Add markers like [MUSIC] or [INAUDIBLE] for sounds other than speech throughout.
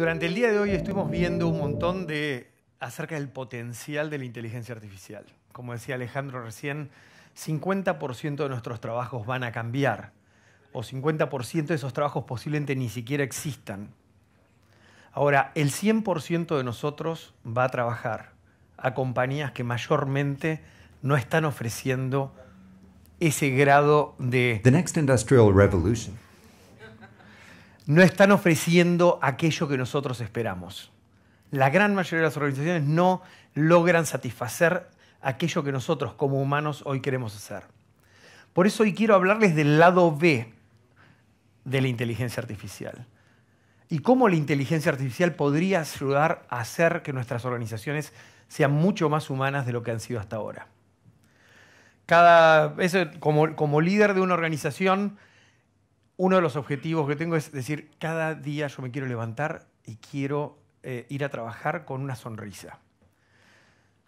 Durante el día de hoy estuvimos viendo un montón de acerca del potencial de la inteligencia artificial. Como decía Alejandro recién, 50% de nuestros trabajos van a cambiar o 50% de esos trabajos posiblemente ni siquiera existan. Ahora, el 100% de nosotros va a trabajar a compañías que mayormente no están ofreciendo ese grado de... The next industrial revolution no están ofreciendo aquello que nosotros esperamos. La gran mayoría de las organizaciones no logran satisfacer aquello que nosotros como humanos hoy queremos hacer. Por eso hoy quiero hablarles del lado B de la inteligencia artificial y cómo la inteligencia artificial podría ayudar a hacer que nuestras organizaciones sean mucho más humanas de lo que han sido hasta ahora. Cada, como líder de una organización, uno de los objetivos que tengo es decir, cada día yo me quiero levantar y quiero eh, ir a trabajar con una sonrisa.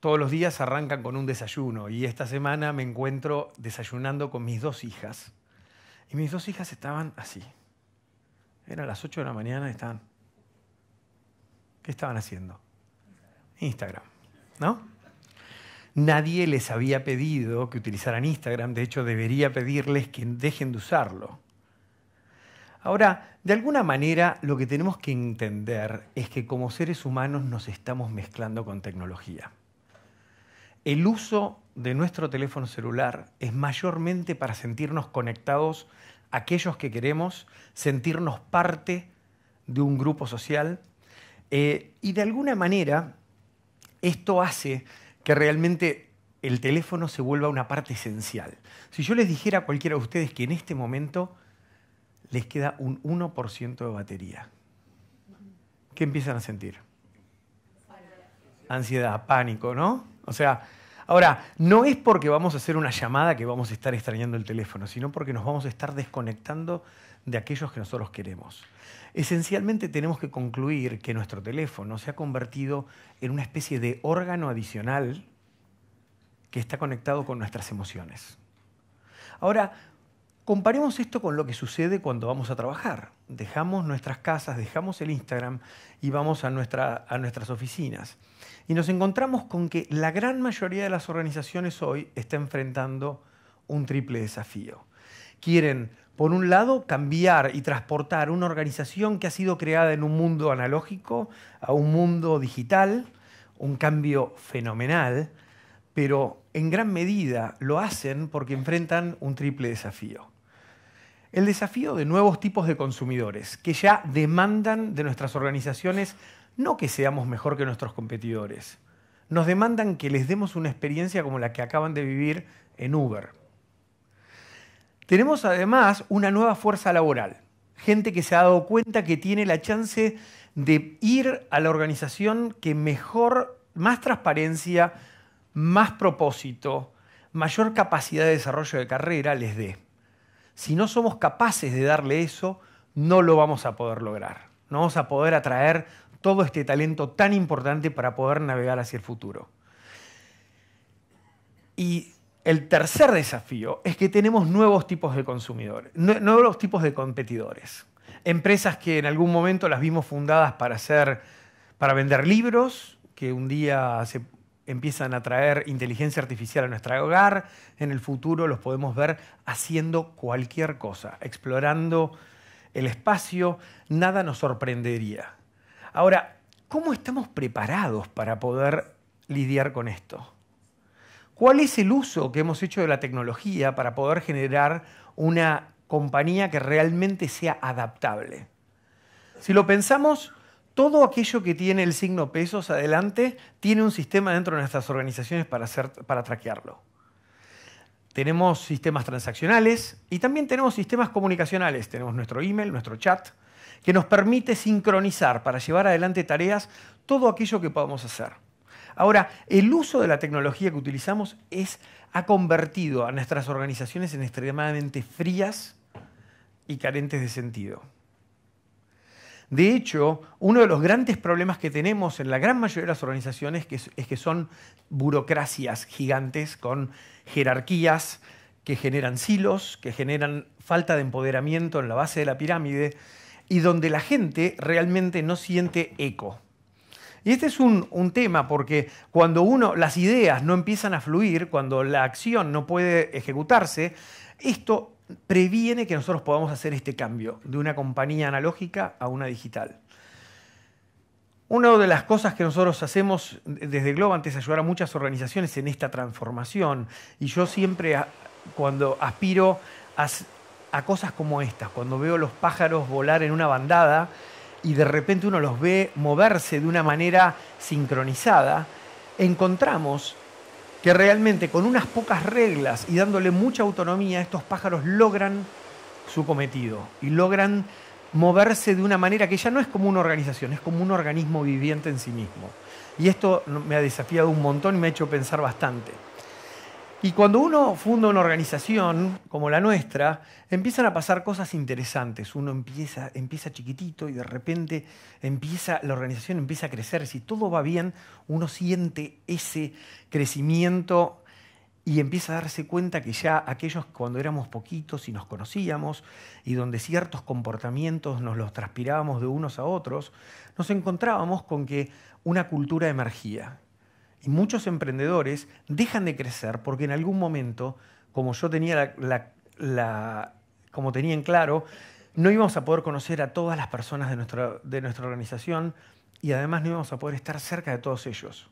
Todos los días arrancan con un desayuno y esta semana me encuentro desayunando con mis dos hijas. Y mis dos hijas estaban así. Eran las 8 de la mañana y estaban... ¿Qué estaban haciendo? Instagram, ¿no? Nadie les había pedido que utilizaran Instagram, de hecho debería pedirles que dejen de usarlo. Ahora, de alguna manera lo que tenemos que entender es que como seres humanos nos estamos mezclando con tecnología. El uso de nuestro teléfono celular es mayormente para sentirnos conectados a aquellos que queremos, sentirnos parte de un grupo social eh, y de alguna manera esto hace que realmente el teléfono se vuelva una parte esencial. Si yo les dijera a cualquiera de ustedes que en este momento les queda un 1% de batería. ¿Qué empiezan a sentir? Ansiedad, pánico, ¿no? O sea, ahora, no es porque vamos a hacer una llamada que vamos a estar extrañando el teléfono, sino porque nos vamos a estar desconectando de aquellos que nosotros queremos. Esencialmente tenemos que concluir que nuestro teléfono se ha convertido en una especie de órgano adicional que está conectado con nuestras emociones. Ahora, Comparemos esto con lo que sucede cuando vamos a trabajar. Dejamos nuestras casas, dejamos el Instagram y vamos a, a nuestras oficinas. Y nos encontramos con que la gran mayoría de las organizaciones hoy está enfrentando un triple desafío. Quieren, por un lado, cambiar y transportar una organización que ha sido creada en un mundo analógico a un mundo digital, un cambio fenomenal, pero en gran medida lo hacen porque enfrentan un triple desafío. El desafío de nuevos tipos de consumidores que ya demandan de nuestras organizaciones no que seamos mejor que nuestros competidores. Nos demandan que les demos una experiencia como la que acaban de vivir en Uber. Tenemos además una nueva fuerza laboral, gente que se ha dado cuenta que tiene la chance de ir a la organización que mejor, más transparencia, más propósito, mayor capacidad de desarrollo de carrera les dé si no somos capaces de darle eso, no lo vamos a poder lograr. No vamos a poder atraer todo este talento tan importante para poder navegar hacia el futuro. Y el tercer desafío es que tenemos nuevos tipos de consumidores, nuevos tipos de competidores. Empresas que en algún momento las vimos fundadas para, hacer, para vender libros, que un día se empiezan a traer inteligencia artificial a nuestro hogar, en el futuro los podemos ver haciendo cualquier cosa, explorando el espacio, nada nos sorprendería. Ahora, ¿cómo estamos preparados para poder lidiar con esto? ¿Cuál es el uso que hemos hecho de la tecnología para poder generar una compañía que realmente sea adaptable? Si lo pensamos, todo aquello que tiene el signo pesos adelante tiene un sistema dentro de nuestras organizaciones para, hacer, traquearlo. Tenemos sistemas transaccionales y también tenemos sistemas comunicacionales. Tenemos nuestro email, nuestro chat, que nos permite sincronizar para llevar adelante tareas todo aquello que podamos hacer. Ahora, el uso de la tecnología que utilizamos es, ha convertido a nuestras organizaciones en extremadamente frías y carentes de sentido. De hecho, uno de los grandes problemas que tenemos en la gran mayoría de las organizaciones es que son burocracias gigantes con jerarquías que generan silos, que generan falta de empoderamiento en la base de la pirámide y donde la gente realmente no siente eco. Y este es un, tema porque cuando uno, las ideas no empiezan a fluir, cuando la acción no puede ejecutarse, esto previene que nosotros podamos hacer este cambio de una compañía analógica a una digital. Una de las cosas que nosotros hacemos desde antes es ayudar a muchas organizaciones en esta transformación. Y yo siempre, cuando aspiro a, a cosas como estas, cuando veo los pájaros volar en una bandada y de repente uno los ve moverse de una manera sincronizada, encontramos que realmente con unas pocas reglas y dándole mucha autonomía, estos pájaros logran su cometido y logran moverse de una manera que ya no es como una organización, es como un organismo viviente en sí mismo. Y esto me ha desafiado un montón y me ha hecho pensar bastante. Y cuando uno funda una organización como la nuestra, empiezan a pasar cosas interesantes. Uno empieza, empieza chiquitito y de repente empieza, la organización empieza a crecer. Si todo va bien, uno siente ese crecimiento y empieza a darse cuenta que ya aquellos cuando éramos poquitos y nos conocíamos y donde ciertos comportamientos nos los transpirábamos de unos a otros, nos encontrábamos con que una cultura emergía, y muchos emprendedores dejan de crecer porque en algún momento, como yo tenía como en claro, no íbamos a poder conocer a todas las personas de nuestra, organización y además no íbamos a poder estar cerca de todos ellos.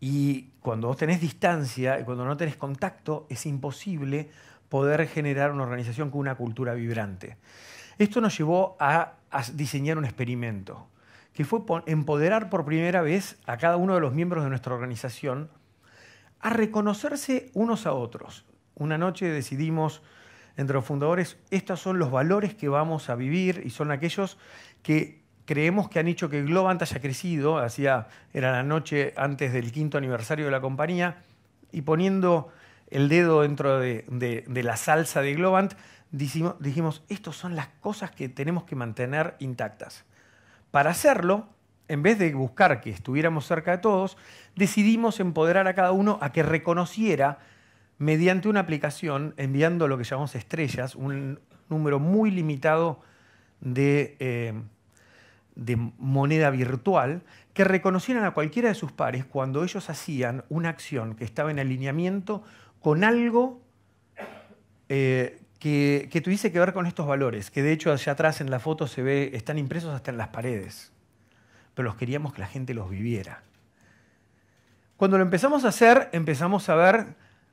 Y cuando vos tenés distancia y cuando no tenés contacto, es imposible poder generar una organización con una cultura vibrante. Esto nos llevó a diseñar un experimento que fue empoderar por primera vez a cada uno de los miembros de nuestra organización a reconocerse unos a otros. Una noche decidimos entre los fundadores, estos son los valores que vamos a vivir y son aquellos que creemos que han hecho que Globant haya crecido, era la noche antes del quinto aniversario de la compañía, y poniendo el dedo dentro de, la salsa de Globant, dijimos, dijimos, estos son las cosas que tenemos que mantener intactas. Para hacerlo, en vez de buscar que estuviéramos cerca de todos, decidimos empoderar a cada uno a que reconociera mediante una aplicación, enviando lo que llamamos estrellas, un número muy limitado de, eh, moneda virtual, que reconocieran a cualquiera de sus pares cuando ellos hacían una acción que estaba en alineamiento con algo eh, que, tuviese que ver con estos valores, que de hecho allá atrás en la foto se ve, están impresos hasta en las paredes, pero los queríamos que la gente los viviera. Cuando lo empezamos a hacer, empezamos a ver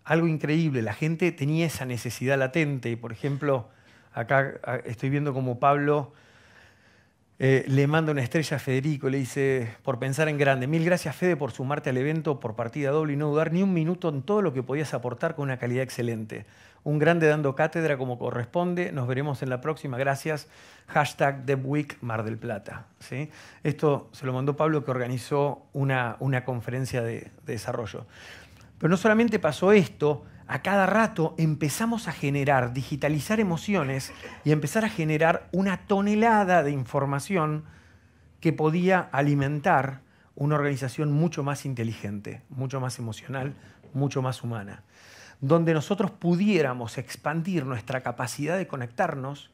algo increíble, la gente tenía esa necesidad latente, por ejemplo, acá estoy viendo como Pablo eh, le manda una estrella a Federico, le dice, por pensar en grande, mil gracias Fede por sumarte al evento por partida doble y no dudar ni un minuto en todo lo que podías aportar con una calidad excelente. Un grande dando cátedra como corresponde, nos veremos en la próxima, gracias. Hashtag DevWeek Mar del Plata. ¿sí? Esto se lo mandó Pablo que organizó una, una conferencia de desarrollo. Pero no solamente pasó esto, a cada rato empezamos a generar, digitalizar emociones y empezar a generar una tonelada de información que podía alimentar una organización mucho más inteligente, mucho más emocional, mucho más humana, donde nosotros pudiéramos expandir nuestra capacidad de conectarnos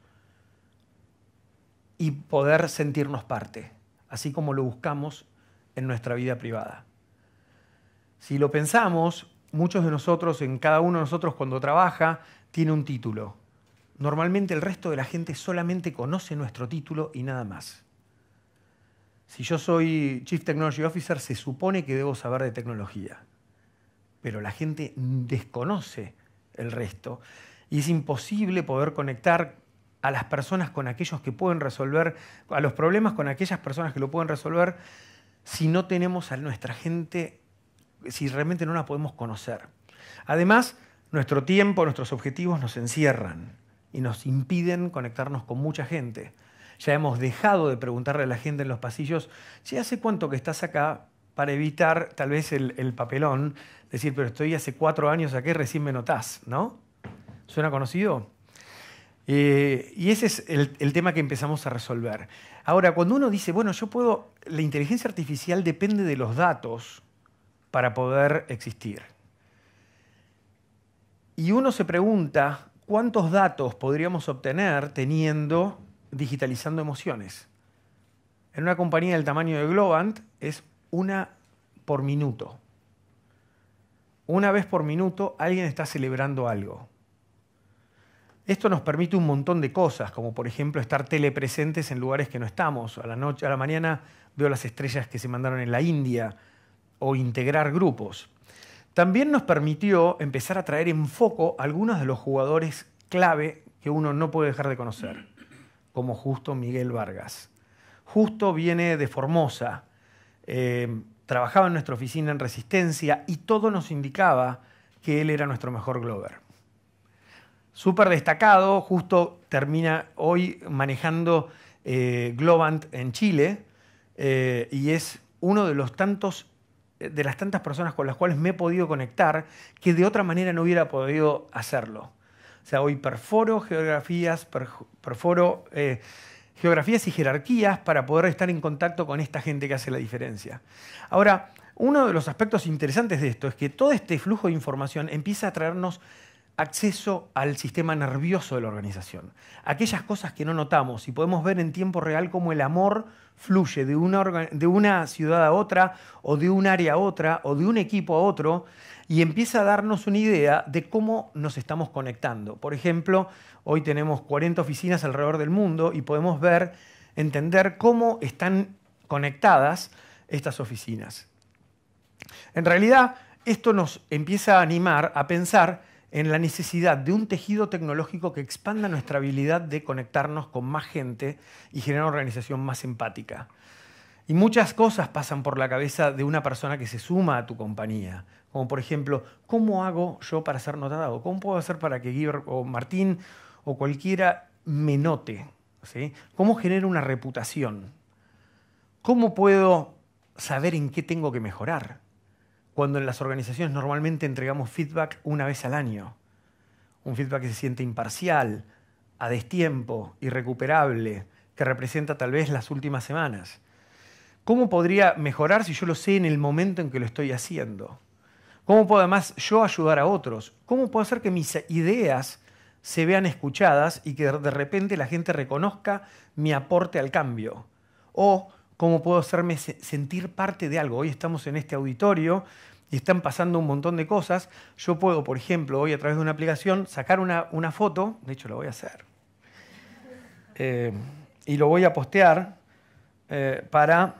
y poder sentirnos parte, así como lo buscamos en nuestra vida privada. Si lo pensamos, muchos de nosotros, en cada uno de nosotros cuando trabaja, tiene un título. Normalmente el resto de la gente solamente conoce nuestro título y nada más. Si yo soy Chief Technology Officer, se supone que debo saber de tecnología, pero la gente desconoce el resto y es imposible poder conectar a las personas con aquellos que pueden resolver, a los problemas con aquellas personas que lo pueden resolver, si no tenemos a nuestra gente si realmente no la podemos conocer. Además, nuestro tiempo, nuestros objetivos nos encierran y nos impiden conectarnos con mucha gente. Ya hemos dejado de preguntarle a la gente en los pasillos, si ¿hace cuánto que estás acá? Para evitar tal vez el, papelón, decir, pero estoy hace cuatro años aquí, recién me notás, ¿no? ¿Suena conocido? Eh, y ese es el, tema que empezamos a resolver. Ahora, cuando uno dice, bueno, yo puedo, la inteligencia artificial depende de los datos, para poder existir. Y uno se pregunta, ¿cuántos datos podríamos obtener teniendo, digitalizando emociones? En una compañía del tamaño de Globant es una por minuto. Una vez por minuto alguien está celebrando algo. Esto nos permite un montón de cosas, como por ejemplo estar telepresentes en lugares que no estamos. A la noche, a la mañana veo las estrellas que se mandaron en la India, o integrar grupos. También nos permitió empezar a traer en foco algunos de los jugadores clave que uno no puede dejar de conocer, como justo Miguel Vargas. Justo viene de Formosa, eh, trabajaba en nuestra oficina en Resistencia y todo nos indicaba que él era nuestro mejor Glover. Súper destacado, justo termina hoy manejando eh, Globant en Chile eh, y es uno de los tantos de las tantas personas con las cuales me he podido conectar que de otra manera no hubiera podido hacerlo. O sea, hoy perforo geografías, perforo eh, geografías y jerarquías para poder estar en contacto con esta gente que hace la diferencia. Ahora, uno de los aspectos interesantes de esto es que todo este flujo de información empieza a traernos acceso al sistema nervioso de la organización. Aquellas cosas que no notamos y podemos ver en tiempo real cómo el amor fluye de una, de una, ciudad a otra o de un área a otra o de un equipo a otro y empieza a darnos una idea de cómo nos estamos conectando. Por ejemplo, hoy tenemos 40 oficinas alrededor del mundo y podemos ver, entender cómo están conectadas estas oficinas. En realidad, esto nos empieza a animar a pensar en la necesidad de un tejido tecnológico que expanda nuestra habilidad de conectarnos con más gente y generar una organización más empática. Y muchas cosas pasan por la cabeza de una persona que se suma a tu compañía. Como por ejemplo, ¿cómo hago yo para ser notado? ¿Cómo puedo hacer para que Gilbert o Martín o cualquiera me note? ¿Cómo genero una reputación? ¿Cómo puedo saber en qué tengo que mejorar? cuando en las organizaciones normalmente entregamos feedback una vez al año. Un feedback que se siente imparcial, a destiempo, irrecuperable, que representa tal vez las últimas semanas. ¿Cómo podría mejorar si yo lo sé en el momento en que lo estoy haciendo? ¿Cómo puedo además yo ayudar a otros? ¿Cómo puedo hacer que mis ideas se vean escuchadas y que de repente la gente reconozca mi aporte al cambio? O cómo puedo hacerme sentir parte de algo. Hoy estamos en este auditorio y están pasando un montón de cosas. Yo puedo, por ejemplo, hoy a través de una aplicación sacar una, foto, de hecho lo voy a hacer, eh, y lo voy a postear eh, para,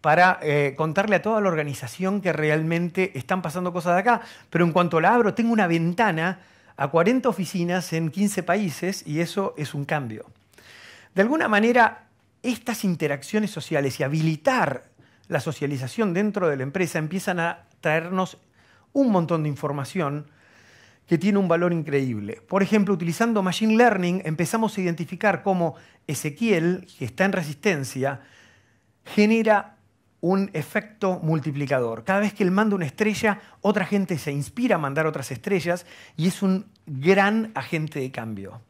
para eh, contarle a toda la organización que realmente están pasando cosas de acá. Pero en cuanto la abro, tengo una ventana a 40 oficinas en 15 países y eso es un cambio de alguna manera estas interacciones sociales y habilitar la socialización dentro de la empresa empiezan a traernos un montón de información que tiene un valor increíble. Por ejemplo, utilizando Machine Learning empezamos a identificar cómo Ezequiel, que está en resistencia, genera un efecto multiplicador. Cada vez que él manda una estrella, otra gente se inspira a mandar otras estrellas y es un gran agente de cambio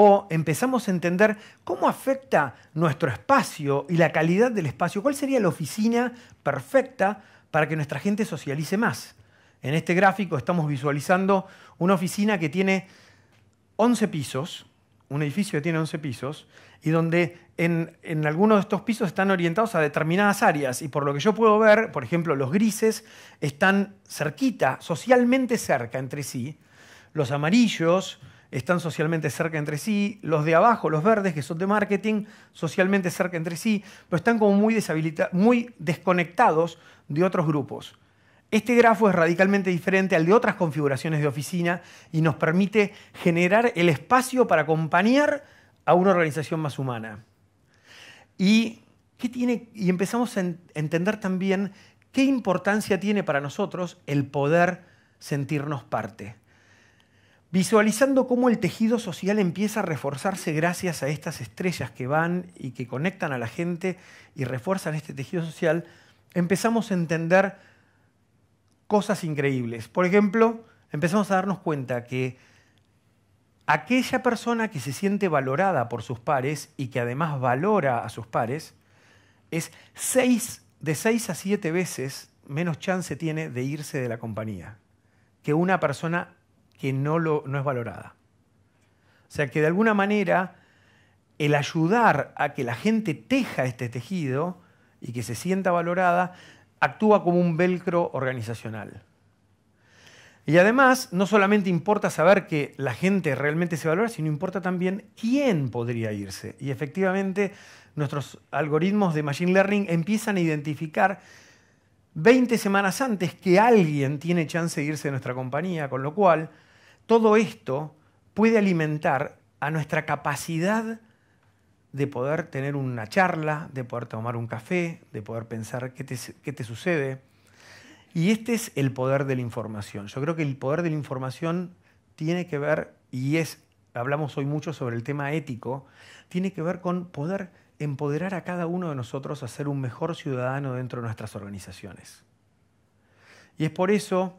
o empezamos a entender cómo afecta nuestro espacio y la calidad del espacio, cuál sería la oficina perfecta para que nuestra gente socialice más. En este gráfico estamos visualizando una oficina que tiene 11 pisos, un edificio que tiene 11 pisos, y donde en, en, algunos de estos pisos están orientados a determinadas áreas. Y por lo que yo puedo ver, por ejemplo, los grises están cerquita, socialmente cerca entre sí, los amarillos están socialmente cerca entre sí, los de abajo, los verdes, que son de marketing, socialmente cerca entre sí, pero están como muy, muy desconectados de otros grupos. Este grafo es radicalmente diferente al de otras configuraciones de oficina y nos permite generar el espacio para acompañar a una organización más humana. Y, tiene? y empezamos a entender también qué importancia tiene para nosotros el poder sentirnos parte visualizando cómo el tejido social empieza a reforzarse gracias a estas estrellas que van y que conectan a la gente y refuerzan este tejido social, empezamos a entender cosas increíbles. Por ejemplo, empezamos a darnos cuenta que aquella persona que se siente valorada por sus pares y que además valora a sus pares, es seis, de seis a siete veces menos chance tiene de irse de la compañía que una persona que no, es valorada. O sea que de alguna manera el ayudar a que la gente teja este tejido y que se sienta valorada actúa como un velcro organizacional. Y además, no solamente importa saber que la gente realmente se valora, sino importa también quién podría irse. Y efectivamente, nuestros algoritmos de Machine Learning empiezan a identificar 20 semanas antes que alguien tiene chance de irse de nuestra compañía, con lo cual todo esto puede alimentar a nuestra capacidad de poder tener una charla, de poder tomar un café, de poder pensar qué te, sucede. Y este es el poder de la información. Yo creo que el poder de la información tiene que ver, y es, hablamos hoy mucho sobre el tema ético, tiene que ver con poder empoderar a cada uno de nosotros a ser un mejor ciudadano dentro de nuestras organizaciones. Y es por eso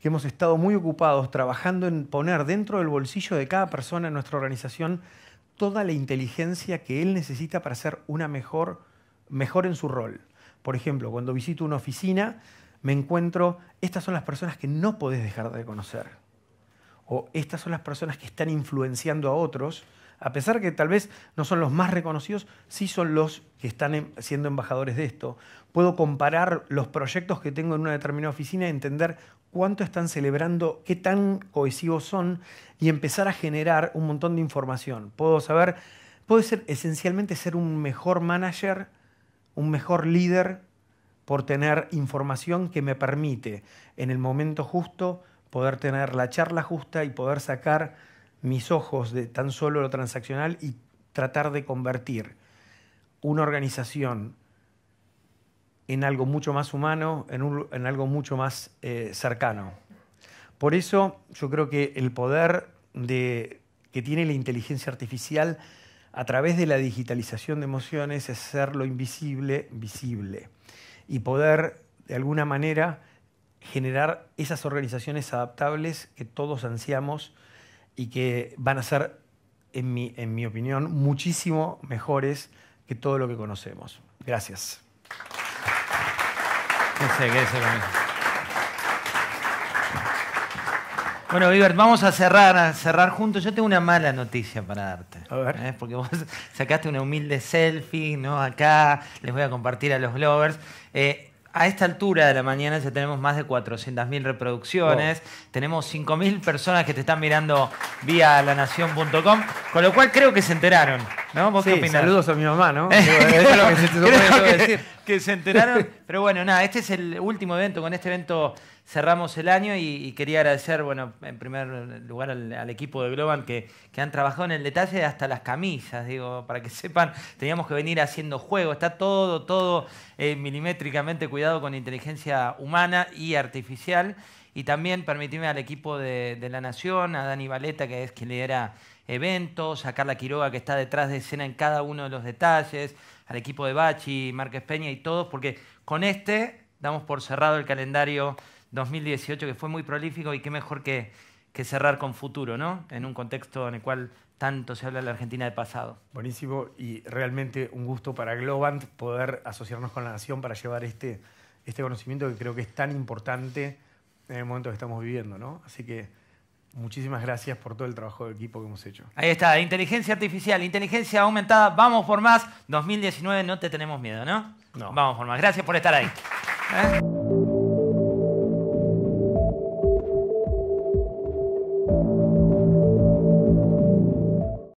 que hemos estado muy ocupados trabajando en poner dentro del bolsillo de cada persona en nuestra organización toda la inteligencia que él necesita para ser una mejor, mejor en su rol. Por ejemplo, cuando visito una oficina, me encuentro, estas son las personas que no podés dejar de conocer. O estas son las personas que están influenciando a otros a pesar que tal vez no son los más reconocidos, sí son los que están em, siendo embajadores de esto. Puedo comparar los proyectos que tengo en una determinada oficina, entender cuánto están celebrando, qué tan cohesivos son y empezar a generar un montón de información. Puedo saber, puede ser esencialmente ser un mejor manager, un mejor líder por tener información que me permite en el momento justo poder tener la charla justa y poder sacar mis ojos de tan solo lo transaccional y tratar de convertir una organización en algo mucho más humano, en, algo mucho más eh, cercano. Por eso yo creo que el poder que tiene la inteligencia artificial a través de la digitalización de emociones es ser lo invisible visible y poder de alguna manera generar esas organizaciones adaptables que todos ansiamos y que van a ser, en mi, en mi opinión, muchísimo mejores que todo lo que conocemos. Gracias. Bueno, Ibert, vamos a cerrar, cerrar juntos. Yo tengo una mala noticia para darte. A ver. ¿eh? Porque vos [LAUGHS] sacaste una humilde selfie, ¿no? Acá les voy a compartir a los Glovers. Eh, a esta altura de la mañana ya tenemos más de 400.000 reproducciones, tenemos 5.000 personas que te están mirando vía lanación.com, con lo cual creo que se enteraron. ¿Vos Saludos a mi mamá, ¿no? que se enteraron. Pero bueno, nada, este es el último evento. Con este evento cerramos el año y, quería agradecer, bueno, en primer lugar al, equipo de Globan que, que, han trabajado en el detalle hasta las camisas, digo, para que [LAUGHS] sepan, teníamos que venir haciendo juego. Está todo, todo eh, milimétricamente cuidado con inteligencia humana y artificial. Y también permitirme al equipo de, de La Nación, a Dani Valeta, que es quien lidera eventos, a Carla Quiroga que está detrás de escena en cada uno de los detalles, al equipo de Bachi, Márquez Peña y todos, porque con este damos por cerrado el calendario 2018 que fue muy prolífico y qué mejor que, que cerrar con futuro, ¿no? En un contexto en el cual tanto se habla de la Argentina del pasado. Buenísimo y realmente un gusto para Globant poder asociarnos con la nación para llevar este, este conocimiento que creo que es tan importante en el momento que estamos viviendo, ¿no? Así que Muchísimas gracias por todo el trabajo del equipo que hemos hecho. Ahí está, inteligencia artificial, inteligencia aumentada, vamos por más. 2019 no te tenemos miedo, ¿no? No. Vamos por más. Gracias por estar ahí. ¿Eh?